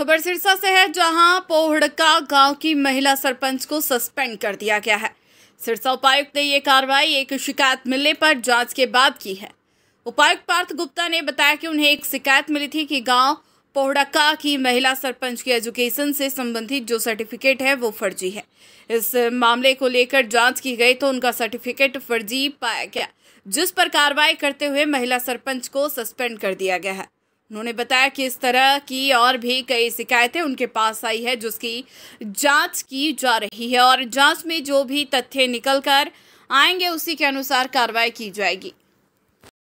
खबर सिरसा से है जहां पोहड़का गांव की महिला सरपंच को सस्पेंड कर दिया गया है सिरसा उपायुक्त ने ये कार्रवाई एक शिकायत मिलने पर जांच के बाद की है उपायुक्त पार्थ गुप्ता ने बताया कि उन्हें एक शिकायत मिली थी कि गांव पोहड़का की महिला सरपंच की एजुकेशन से संबंधित जो सर्टिफिकेट है वो फर्जी है इस मामले को लेकर जांच की गई तो उनका सर्टिफिकेट फर्जी पाया गया जिस पर कार्रवाई करते हुए महिला सरपंच को सस्पेंड कर दिया गया है उन्होंने बताया कि इस तरह की और भी कई शिकायतें उनके पास आई है जिसकी जांच की जा रही है और जांच में जो भी तथ्य निकलकर आएंगे उसी के अनुसार कार्रवाई की जाएगी